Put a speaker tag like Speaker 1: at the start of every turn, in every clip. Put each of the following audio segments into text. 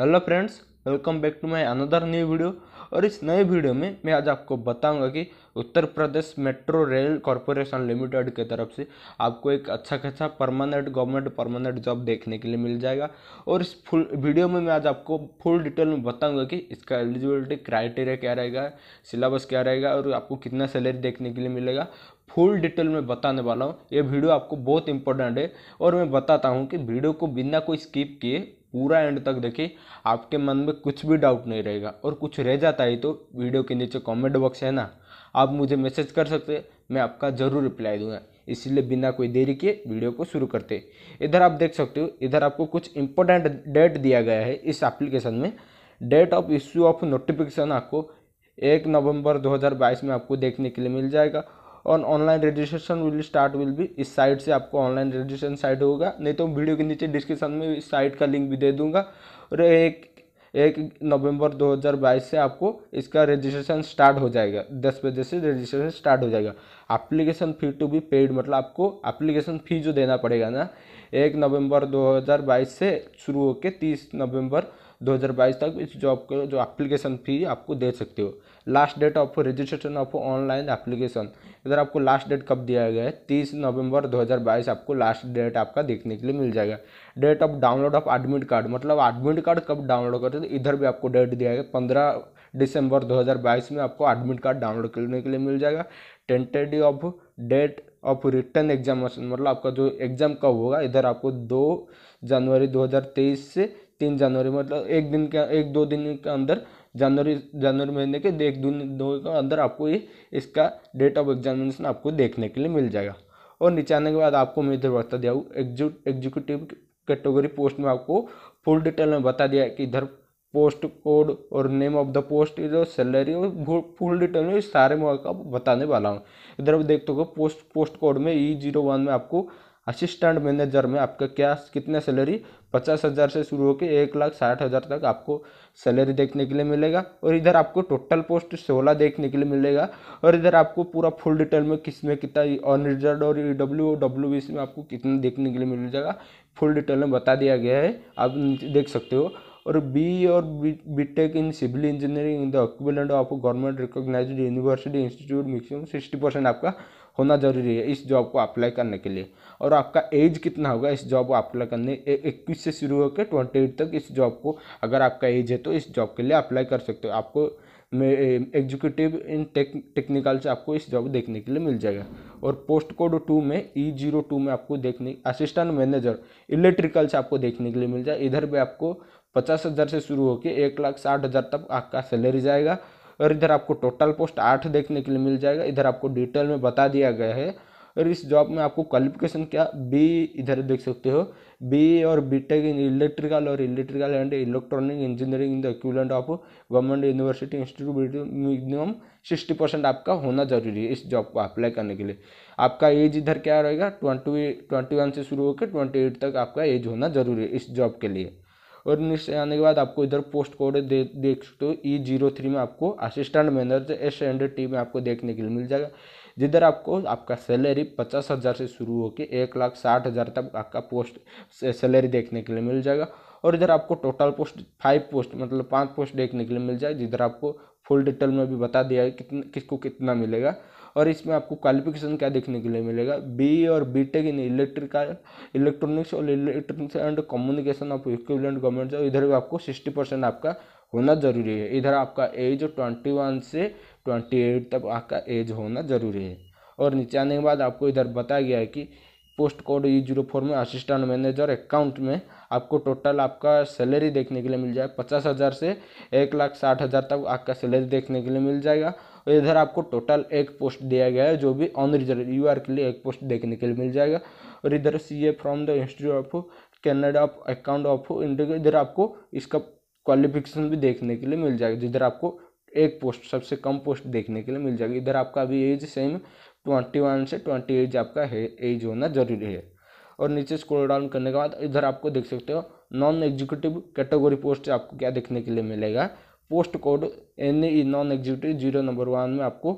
Speaker 1: hello friends welcome back to my another new video और इस नए वीडियो में मैं आज आपको बताऊंगा कि Uttar Pradesh metro rail corporation limited की तरफ से आपको एक अच्छा खासा परमानेंट गवर्नमेंट परमानेंट जॉब देखने के लिए मिल जाएगा और इस फुल वीडियो में मैं आज आपको फुल डिटेल में बताऊंगा कि इसका एलिजिबिलिटी क्राइटेरिया क्या रहेगा सिलेबस क्या रहेगा और आपको कितना सैलरी देखने के लिए मिलेगा फुल डिटेल में बताने वाला हूँ ये वीडियो आपको बहुत इंपॉर्टेंट है और मैं बताता हूँ कि वीडियो को बिना कोई स्किप किए पूरा एंड तक देखिए आपके मन में कुछ भी डाउट नहीं रहेगा और कुछ रह जाता है तो वीडियो के नीचे कमेंट बॉक्स है ना आप मुझे मैसेज कर सकते मैं आपका ज़रूर रिप्लाई दूंगा इसीलिए बिना कोई देरी के वीडियो को शुरू करते इधर आप देख सकते हो इधर आपको कुछ इंपॉर्टेंट डेट दिया गया है इस एप्लीकेशन में date of issue of notification आपको एक नवंबर 2022 में आपको देखने के लिए मिल जाएगा और online registration will start will भी इस साइट से आपको ऑनलाइन रजिस्ट्रेशन साइट होगा नहीं तो वीडियो के नीचे डिस्क्रिप्शन में इस साइट का लिंक भी दे दूंगा और एक एक नवंबर 2022 से आपको इसका रजिस्ट्रेशन स्टार्ट हो जाएगा दस बजे से रजिस्ट्रेशन स्टार्ट हो जाएगा application fee to be paid मतलब आपको अप्लीकेशन फ़ी जो देना पड़ेगा ना एक नवंबर 2022 से शुरू होकर 30 नवंबर 2022 तक इस जॉब के जो एप्लीकेशन फी आपको दे सकते हो last date of registration of online application इधर आपको लास्ट डेट कब दिया गया है तीस नवंबर 2022 आपको लास्ट डेट आपका देखने के लिए मिल जाएगा date of download of admit card मतलब एडमिट कार्ड कब डाउनलोड करते तो इधर भी आपको डेट दिया गया पंद्रह दिसंबर 2022 में आपको एडमिट कार्ड डाउनलोड करने के लिए मिल जाएगा tentative of date of written examination मतलब आपका जो एग्ज़ाम कब होगा इधर आपको दो जनवरी 2023 से तीन जनवरी मतलब एक दिन के एक दो दिन के अंदर जनवरी जनवरी महीने के एक दिन दो के अंदर आपको ये इसका डेट ऑफ एग्जामिनेशन आपको देखने के लिए मिल जाएगा और नीचे आने के बाद आपको मैं इधर बता दिया एग्जीक्यूटिव कैटेगरी पोस्ट में आपको फुल डिटेल में बता दिया कि इधर पोस्ट कोड और नेम ऑफ द पोस्ट इधर सैलरी और फुल डिटेल में सारे मैं आपको बताने वाला हूँ इधर देखते हो पोस्ट पोस्ट कोड में ई जीरो वन में आपको असिस्टेंट मैनेजर में आपका क्या कितने सैलरी पचास हज़ार से शुरू होकर एक लाख साठ हज़ार तक आपको सैलरी देखने के लिए मिलेगा और इधर आपको टोटल पोस्ट सोलह देखने के लिए मिलेगा और इधर आपको पूरा फुल डिटेल में किस में कितना अनरिजर्व और ई डब्ल्यू डब्ल्यू बी में आपको कितना देखने के लिए मिल जाएगा फुल डिटेल में बता दिया गया है आप देख सकते हो और बी और B tech in civil engineering in the equivalent of government recognise university institute maximum sixty percent आपका होना ज़रूरी है इस जॉब को अप्लाई करने के लिए और आपका एज कितना होगा इस जॉब को अप्लाई करने इक्कीस से शुरू होकर ट्वेंटी एट तक इस जॉब को अगर आपका एज है तो इस जॉब के लिए अप्लाई कर सकते हो आपको एग्जीक्यूटिव इन टेक टेक्निकल से आपको इस जॉब देखने के लिए मिल जाएगा और पोस्ट कोड टू में ई जीरो टू में आपको देखने असिस्टेंट मैनेजर इलेक्ट्रिकल से आपको देखने के लिए मिल जाए इधर भी आपको पचास हज़ार से शुरू होकर एक लाख साठ हज़ार तक आपका सैलरी जाएगा और इधर आपको टोटल पोस्ट आठ देखने के लिए मिल जाएगा इधर आपको डिटेल में बता दिया गया है और इस जॉब में आपको क्वालिफिकेशन क्या बी इधर देख सकते हो बी और बी टेक इन इलेक्ट्रिकल और electrical and electronic engineering in the equivalent of government university institute minimum sixty percent आपका होना जरूरी है इस जॉब को अप्लाई करने के लिए आपका एज इधर क्या रहेगा ट्वेंटी ट्वेंटी वन से शुरू होकर ट्वेंटी एट तक आपका एज होना जरूरी है इस जॉब के लिए और नेक्स्ट आने के बाद आपको इधर पोस्ट कोड दे देख सकते हो ई जीरो थ्री में आपको assistant manager S and T में आपको देखने के लिए मिल जाएगा जिधर आपको आपका सैलरी पचास हज़ार से शुरू होकर एक लाख साठ हज़ार तक आपका पोस्ट सैलरी देखने के लिए मिल जाएगा और इधर आपको टोटल पोस्ट फाइव पोस्ट मतलब पांच पोस्ट देखने के लिए मिल जाएगा जिधर आपको फुल डिटेल में भी बता दिया है कितने किसको कितना मिलेगा और इसमें आपको क्वालिफिकेशन क्या देखने के लिए मिलेगा बी और B tech in electrical electronics और electronics and communication of equipment government job इधर भी आपको सिक्सटी परसेंट आपका होना जरूरी है इधर आपका एज ट्वेंटी वन से ट्वेंटी एट तक आपका एज होना जरूरी है और नीचे आने के बाद आपको इधर बताया गया है कि post code E zero four में असिस्टेंट मैनेजर अकाउंट में आपको टोटल आपका सैलरी देखने के लिए मिल जाएगा पचास हज़ार से एक लाख साठ हज़ार तक आपका सैलरी देखने के लिए मिल जाएगा और इधर आपको टोटल एक पोस्ट दिया गया है जो भी ऑन रिजल्ट यू आर के लिए एक पोस्ट देखने के लिए मिल जाएगा और इधर C A from the institute of Canada of account of India इधर आपको इसका क्वालिफिकेशन भी देखने के लिए मिल जाएगा जिधर आपको एक पोस्ट सबसे कम पोस्ट देखने के लिए मिल जाएगी इधर आपका अभी एज सेम ट्वेंटी वन से ट्वेंटी एज आपका है एज होना जरूरी है और नीचे स्क्रॉल डाउन करने के बाद इधर आपको देख सकते हो नॉन एग्जीक्यूटिव कैटेगरी पोस्ट आपको क्या देखने के लिए मिलेगा post code N E non executive zero number one में आपको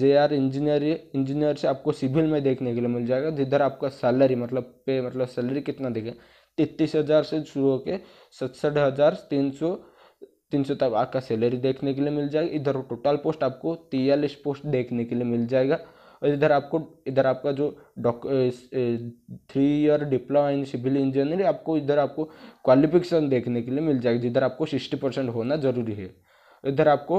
Speaker 1: जे आर इंजीनियर इंजीनियर से आपको सिविल में देखने के लिए मिल जाएगा जिधर आपका सैलरी मतलब पे मतलब सैलरी कितना देखें तैतीस हज़ार से शुरू होकर सड़सठ हज़ार तीन सौ तीन सौ तक आपका सैलरी देखने के लिए मिल जाएगी इधर टोटल पोस्ट आपको तियालीस पोस्ट देखने के लिए मिल जाएगा और इधर आपको इधर आपका जो डॉक three year diploma in civil engineering आपको इधर आपको क्वालिफिकेशन देखने के लिए मिल जाएगी जिधर आपको सिक्सटी परसेंट होना ज़रूरी है इधर आपको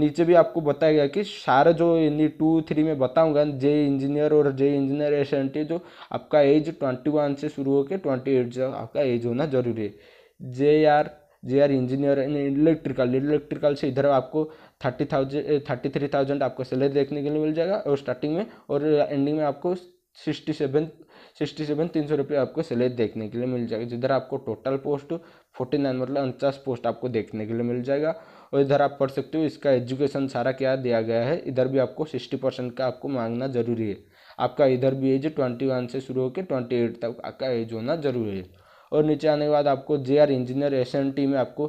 Speaker 1: नीचे भी आपको बताया गया कि सारा जो यानी टू थ्री में बताऊंगा जे इंजीनियर और J engineer S N T जो आपका एज ट्वेंटी वन से शुरू होकर ट्वेंटी एट आपका एज होना जरूरी है J R J R engineer electrical electrical से इधर आपको thirty thousand thirty three thousand आपको सैलरी देखने के लिए मिल जाएगा और स्टार्टिंग में और एंडिंग में आपको सिक्सटी सेवन सिक्सटी सेवन तीन सौ रुपये आपको सैलरी देखने के लिए मिल जाएगा जिधर आपको टोटल पोस्ट फोर्टी नाइन मतलब उनचास पोस्ट आपको देखने के लिए मिल जाएगा और इधर आप पढ़ सकते हो इसका एजुकेशन सारा क्या दिया गया है इधर भी आपको सिक्सटी परसेंट का आपको मांगना ज़रूरी है आपका इधर भी एज ट्वेंटी वन से शुरू होकर ट्वेंटी एट तक आपका एज होना ज़रूरी है और नीचे आने के बाद आपको J R engineer S N T में आपको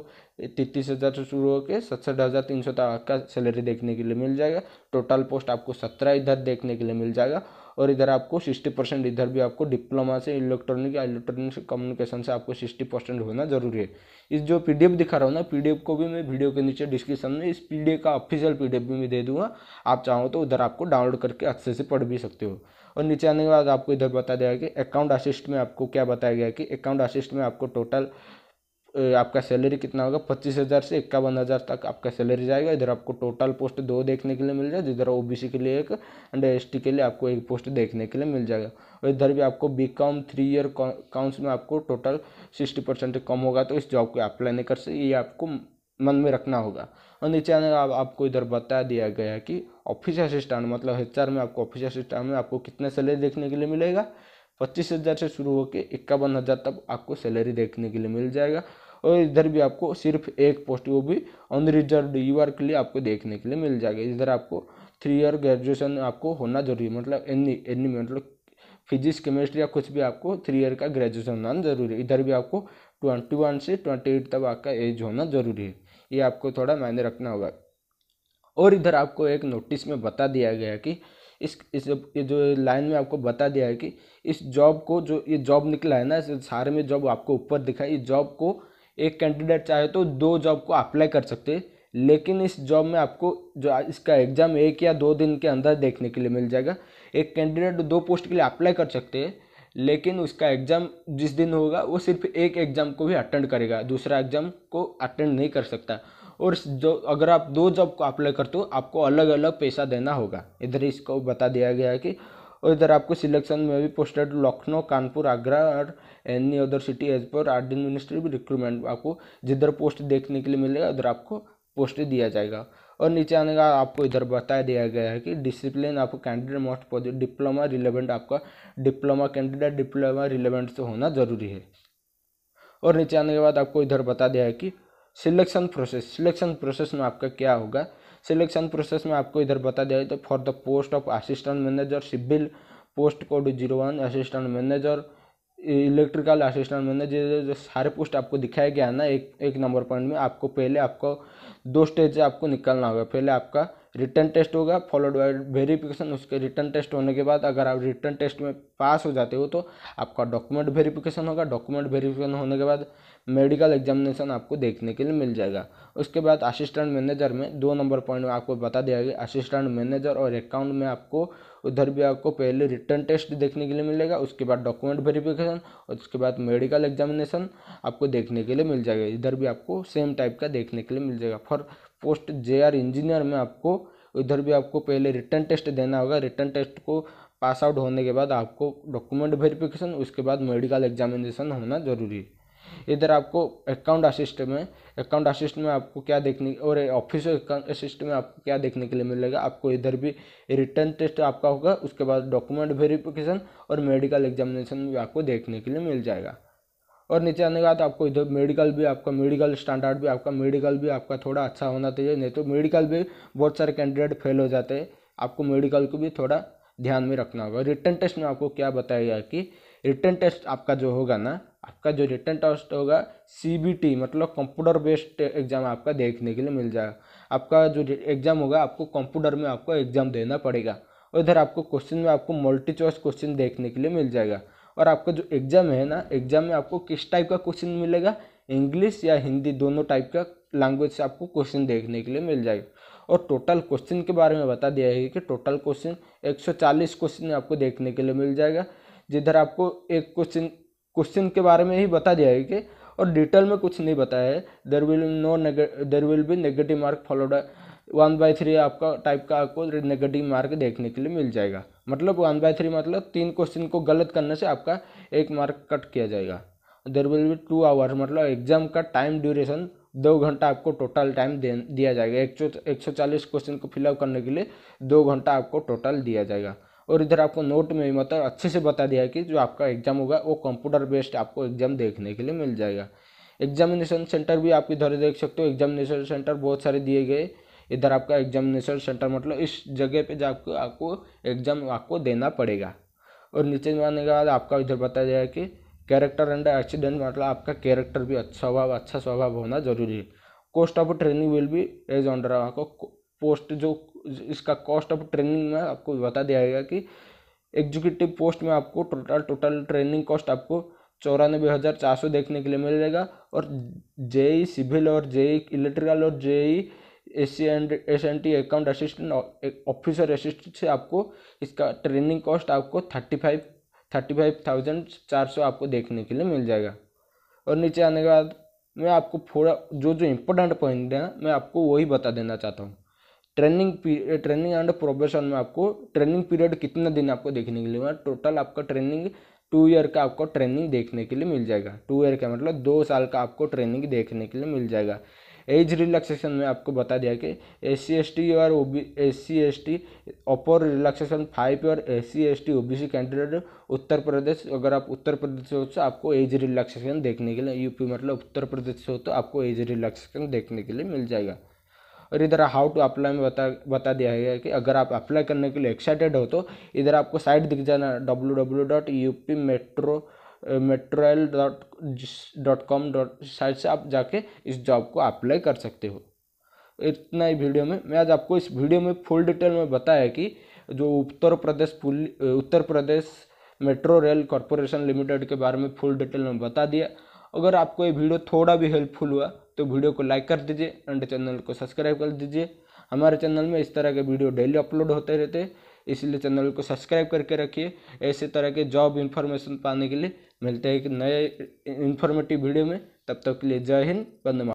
Speaker 1: तैतीस हज़ार से शुरू होकर सड़सठ हज़ार तीन सौ तक का सैलरी देखने के लिए मिल जाएगा टोटल पोस्ट आपको सत्रह इधर देखने के लिए मिल जाएगा और इधर आपको सिक्सटी परसेंट इधर भी आपको डिप्लोमा से इलेक्ट्रॉनिक या इलेक्ट्रॉनिक कम्युनिकेशन से आपको सिक्सटी परसेंट होना जरूरी है इस जो पी दिखा रहा हूँ ना पी को भी मैं वीडियो के नीचे डिस्क्रिप्शन में इस पी का ऑफिशियल पी भी मैं दे दूँगा आप चाहो तो उधर आपको डाउनलोड करके अच्छे से पढ़ भी सकते हो और नीचे आने के बाद आपको इधर बता दिया कि अकाउंट असिस्ट में आपको क्या बताया गया कि अकाउंट असिस्ट में आपको टोटल आपका सैलरी कितना होगा पच्चीस हज़ार से इक्यावन हज़ार तक आपका सैलरी जाएगा इधर आपको टोटल पोस्ट दो देखने के लिए मिल जाएगा इधर ओबीसी के लिए एक एंड एसटी के लिए आपको एक पोस्ट देखने के लिए मिल जाएगा और इधर भी आपको B com three year course में आपको टोटल सिक्सटी परसेंट कम होगा तो इस जॉब को अप्लाई नहीं कर सकते ये आपको मन में रखना होगा और नीचे आने आप, आपको इधर बता दिया गया कि ऑफिस असिस्टेंट मतलब एच में आपको ऑफिस असिस्टेंट में आपको कितना सैलरी देखने के लिए मिलेगा पच्चीस हज़ार से शुरू होकर इक्यावन हज़ार तक आपको सैलरी देखने के लिए मिल जाएगा और इधर भी आपको सिर्फ एक पोस्ट वो भी अनरिजर्व आर के लिए आपको देखने के लिए मिल जाएगा इधर आपको थ्री ईयर ग्रेजुएशन आपको होना जरूरी है मतलब एनी एनी मतलब फिजिक्स केमिस्ट्री या कुछ भी आपको थ्री ईयर का ग्रेजुएशन होना जरूरी है इधर भी आपको ट्वेंटी वन से ट्वेंटी एट तक आपका एज होना जरूरी है ये आपको थोड़ा मायने रखना होगा और इधर आपको एक नोटिस में बता दिया गया कि इस इस ये जो लाइन में आपको बता दिया है कि इस जॉब को जो ये जॉब निकला है ना इस सारे में जॉब आपको ऊपर दिखा है इस जॉब को एक कैंडिडेट चाहे तो दो जॉब को अप्लाई कर सकते लेकिन इस जॉब में आपको जो इसका एग्ज़ाम एक या दो दिन के अंदर देखने के लिए मिल जाएगा एक कैंडिडेट दो पोस्ट के लिए अप्लाई कर सकते हैं लेकिन उसका एग्ज़ाम जिस दिन होगा वो सिर्फ एक एग्ज़ाम को भी अटेंड करेगा दूसरा एग्ज़ाम को अटेंड नहीं कर सकता और जो अगर आप दो जॉब को अप्लाई करते हो आपको अलग अलग पैसा देना होगा इधर इसको बता दिया गया है कि और इधर आपको सिलेक्शन में भी पोस्टेड लखनऊ कानपुर आगरा और एनी अदर सिटी एज पर आर्ट मिनिस्ट्री रिक्रूटमेंट आपको जिधर पोस्ट देखने के लिए मिलेगा उधर आपको पोस्ट दिया जाएगा और नीचे आने का आपको इधर बता दिया गया है कि डिसिप्लिन आपको candidate most positive diploma relevant आपका डिप्लोमा कैंडिडेट डिप्लोमा रिलेवेंट से होना ज़रूरी है और नीचे आने के बाद आपको इधर बता दिया है कि सिलेक्शन प्रोसेस सिलेक्शन प्रोसेस में आपका क्या होगा सिलेक्शन प्रोसेस में आपको इधर बता दिया तो for the post of assistant manager civil post code zero one assistant manager electrical assistant manager जो सारे पोस्ट आपको दिखाया गया है ना एक एक नंबर पॉइंट में आपको पहले आपको दो स्टेज से आपको निकलना होगा पहले आपका रिटर्न टेस्ट होगा फॉलोड बाय वेरीफिकेशन उसके रिटर्न टेस्ट होने के बाद अगर आप रिटर्न टेस्ट में पास हो जाते हो तो आपका डॉक्यूमेंट वेरीफिकेशन होगा डॉक्यूमेंट वेरीफिकेशन होने के बाद मेडिकल एग्जामिनेशन आपको देखने के लिए मिल जाएगा उसके बाद असिस्टेंट मैनेजर में दो नंबर पॉइंट में आपको बता दिया गया असिस्टेंट मैनेजर और अकाउंट में आपको उधर भी आपको पहले रिटर्न टेस्ट देखने के लिए मिलेगा उसके बाद डॉक्यूमेंट वेरिफिकेशन और उसके बाद मेडिकल एग्जामिनेशन आपको देखने के लिए मिल जाएगा इधर भी आपको सेम टाइप का देखने के लिए मिल जाएगा for post J R engineer में आपको इधर भी आपको पहले रिटर्न टेस्ट देना होगा रिटर्न टेस्ट को पास आउट होने के बाद आपको डॉक्यूमेंट वेरिफिकेशन उसके बाद मेडिकल एग्जामिनेशन होना जरूरी है इधर आपको अकाउंट असिस्ट में अकाउंट असिस्ट में आपको क्या देखने और ऑफिस असिस्ट में आपको क्या देखने के लिए मिलेगा आपको इधर भी रिटर्न टेस्ट आपका होगा उसके बाद डॉक्यूमेंट वेरिफिकेशन और मेडिकल एग्जामिनेशन भी आपको देखने के लिए मिल जाएगा और नीचे आने के बाद आपको इधर मेडिकल भी आपका मेडिकल स्टैंडर्ड भी आपका मेडिकल भी आपका थोड़ा अच्छा होना चाहिए नहीं तो मेडिकल भी बहुत सारे कैंडिडेट फेल हो जाते हैं आपको मेडिकल को भी थोड़ा ध्यान में रखना होगा रिटर्न टेस्ट में आपको क्या बताया गया कि रिटर्न टेस्ट आपका जो होगा ना आपका जो रिटर्न टेस्ट होगा सी मतलब कंप्यूटर बेस्ड एग्जाम आपका देखने के लिए मिल जाएगा आपका जो एग्जाम होगा आपको कंप्यूटर में आपको एग्जाम देना पड़ेगा और इधर आपको क्वेश्चन में आपको मल्टी चॉइस क्वेश्चन देखने के लिए मिल जाएगा और आपका जो एग्ज़ाम है ना एग्ज़ाम में आपको किस टाइप का क्वेश्चन मिलेगा इंग्लिश या हिंदी दोनों टाइप का लैंग्वेज से आपको क्वेश्चन देखने के लिए मिल जाएगा और टोटल क्वेश्चन के बारे में बता दिया है कि टोटल क्वेश्चन 140 क्वेश्चन आपको देखने के लिए मिल जाएगा जिधर आपको एक क्वेश्चन क्वेश्चन के बारे में ही बता दिया है कि और डिटेल में कुछ नहीं बताया है there will no there will be negative mark followed one by three आपका टाइप का आपको नेगेटिव मार्क देखने के लिए मिल जाएगा मतलब वन बाई थ्री मतलब तीन क्वेश्चन को गलत करने से आपका एक मार्क कट किया जाएगा there will be two hour मतलब एग्जाम का टाइम ड्यूरेशन दो घंटा आपको टोटल टाइम दिया जाएगा एक सौ एक सौ चालीस क्वेश्चन को फिलअप करने के लिए दो घंटा आपको टोटल दिया जाएगा और इधर आपको नोट में मतलब अच्छे से बता दिया है कि जो आपका एग्जाम होगा वो कंप्यूटर बेस्ड आपको एग्जाम देखने के लिए मिल जाएगा एग्जामिनेशन सेंटर भी आप इधर देख सकते हो एग्जामिनेशन सेंटर बहुत सारे दिए गए इधर आपका एग्जामिनेशन सेंटर मतलब इस जगह पे जाकर आपको एग्जाम आपको देना पड़ेगा और नीचे जाने के बाद आपका इधर बताया जाएगा कि कैरेक्टर एंड एक्सीडेंट मतलब आपका कैरेक्टर भी अच्छा स्वभाव अच्छा स्वभाव होना जरूरी है cost of training will be as under आपको पोस्ट जो इसका कॉस्ट ऑफ ट्रेनिंग में आपको बता दिया जाएगा कि एग्जीक्यूटिव पोस्ट में आपको टोटल टोटल ट्रेनिंग कॉस्ट आपको चौरानबे हज़ार चार सौ देखने के लिए मिलेगा और जेई सिविल e और जेई इलेक्ट्रिकल e और JE S S T account assistant officer assistant से आपको इसका ट्रेनिंग कॉस्ट आपको thirty five thirty five thousand चार सौ आपको देखने के लिए मिल जाएगा और नीचे आने के बाद मैं आपको थोड़ा जो जो इम्पोर्टेंट पॉइंट है मैं आपको वही बता देना चाहता हूँ ट्रेनिंग ट्रेनिंग एंड प्रोबेशन में आपको ट्रेनिंग पीरियड कितना दिन आपको देखने के लिए टोटल आपका ट्रेनिंग टू ईयर का आपको ट्रेनिंग देखने के लिए मिल जाएगा टू ईयर का मतलब दो साल का आपको ट्रेनिंग देखने के लिए मिल जाएगा एज रिलैक्सेशन में आपको बता दिया कि एस सी एस टी और O B S C S T upper relaxation five और S C S T O B C candidate Uttar Pradesh अगर आप उत्तर प्रदेश से हो तो आपको एज रिलैक्सेशन देखने के लिए यूपी मतलब उत्तर प्रदेश से हो तो आपको एज रिलैक्सेशन देखने के लिए मिल जाएगा और इधर हाउ टू अप्लाई में बता बता दिया गया कि अगर आप अप्लाई करने के लिए एक्साइटेड हो तो इधर आपको साइट दिख जाना W W dot U P metro मेट्रोल dot dot com dot site से आप जाके इस जॉब को अप्लाई कर सकते हो इतना ही वीडियो में मैं आज आपको इस वीडियो में फुल डिटेल में बताया कि जो Uttar Pradesh Uttar Pradesh metro rail corporation limited के बारे में फुल डिटेल में बता दिया अगर आपको ये वीडियो थोड़ा भी हेल्पफुल हुआ तो वीडियो को लाइक कर दीजिए एंड चैनल को सब्सक्राइब कर दीजिए हमारे चैनल में इस तरह के वीडियो डेली अपलोड होते रहते हैं इसलिए चैनल को सब्सक्राइब करके रखिए ऐसे तरह के जॉब इन्फॉर्मेशन पाने के लिए मिलते हैं एक नए इन्फॉर्मेटिव वीडियो में तब तक के लिए जय हिंद वंदे